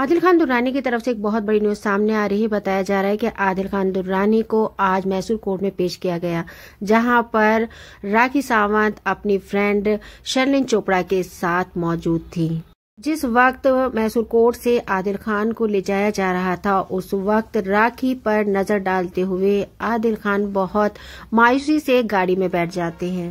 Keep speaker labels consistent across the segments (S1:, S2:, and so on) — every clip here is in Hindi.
S1: आदिल खान दुर्रानी की तरफ से एक बहुत बड़ी न्यूज सामने आ रही है बताया जा रहा है कि आदिल खान दुर्रानी को आज मैसूर कोर्ट में पेश किया गया जहां पर राखी सावंत अपनी फ्रेंड शर्लिन चोपड़ा के साथ मौजूद थी जिस वक्त मैसूर कोर्ट से आदिल खान को ले जाया जा रहा था उस वक्त राखी पर नजर डालते हुए आदिल खान बहुत मायूसी से गाड़ी में बैठ जाते हैं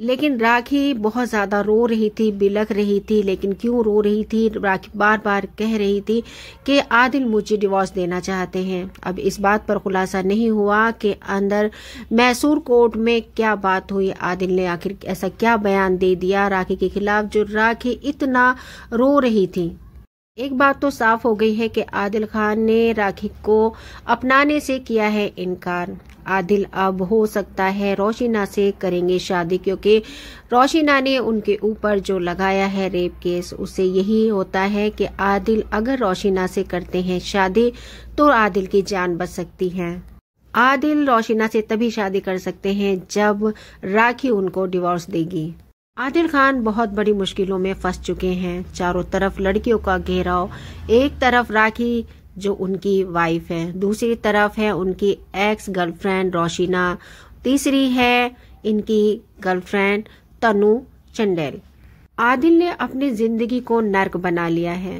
S1: लेकिन राखी बहुत ज़्यादा रो रही थी बिलख रही थी लेकिन क्यों रो रही थी राखी बार बार कह रही थी कि आदिल मुझे डिवोर्स देना चाहते हैं अब इस बात पर खुलासा नहीं हुआ कि अंदर मैसूर कोर्ट में क्या बात हुई आदिल ने आखिर ऐसा क्या बयान दे दिया राखी के खिलाफ जो राखी इतना रो रही थी एक बात तो साफ हो गई है कि आदिल खान ने राखी को अपनाने से किया है इनकार आदिल अब हो सकता है रोशिना से करेंगे शादी क्योंकि रोशिना ने उनके ऊपर जो लगाया है रेप केस उसे यही होता है कि आदिल अगर रोशिना से करते हैं शादी तो आदिल की जान बच सकती है आदिल रोशिना से तभी शादी कर सकते हैं जब राखी उनको डिवोर्स देगी आदिल खान बहुत बड़ी मुश्किलों में फंस चुके हैं चारों तरफ लड़कियों का घेराव एक तरफ राखी जो उनकी वाइफ है दूसरी तरफ है उनकी एक्स गर्लफ्रेंड रोशिना तीसरी है इनकी गर्लफ्रेंड तनु चंडेल आदिल ने अपनी जिंदगी को नर्क बना लिया है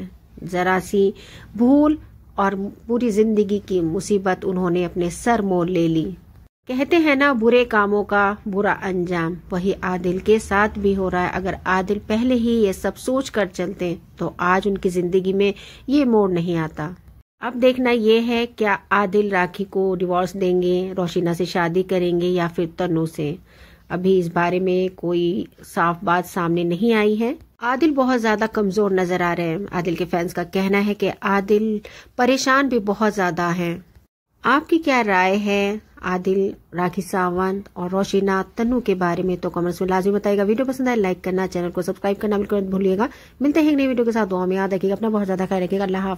S1: जरा सी भूल और पूरी जिंदगी की मुसीबत उन्होंने अपने सर मोड़ ले ली कहते हैं ना बुरे कामों का बुरा अंजाम वही आदिल के साथ भी हो रहा है अगर आदिल पहले ही ये सब सोच कर चलते तो आज उनकी जिंदगी में ये मोड़ नहीं आता अब देखना यह है क्या आदिल राखी को डिवोर्स देंगे रोशीना से शादी करेंगे या फिर तनु से अभी इस बारे में कोई साफ बात सामने नहीं आई है आदिल बहुत ज्यादा कमजोर नजर आ रहे हैं आदिल के फैंस का कहना है कि आदिल परेशान भी बहुत ज्यादा हैं आपकी क्या राय है आदिल राखी सावंत और रोशीना तनु के बारे में तो कमेंट्स में लाजमी बताएगा वीडियो पसंद आए लाइक करना चैनल को सब्सक्राइब करना बिल्कुल भूलिएगा मिलते हैं नई वीडियो के साथ दुआ में याद रखिएगा अपना बहुत ज्यादा ख्याल रखेगा अल्लाह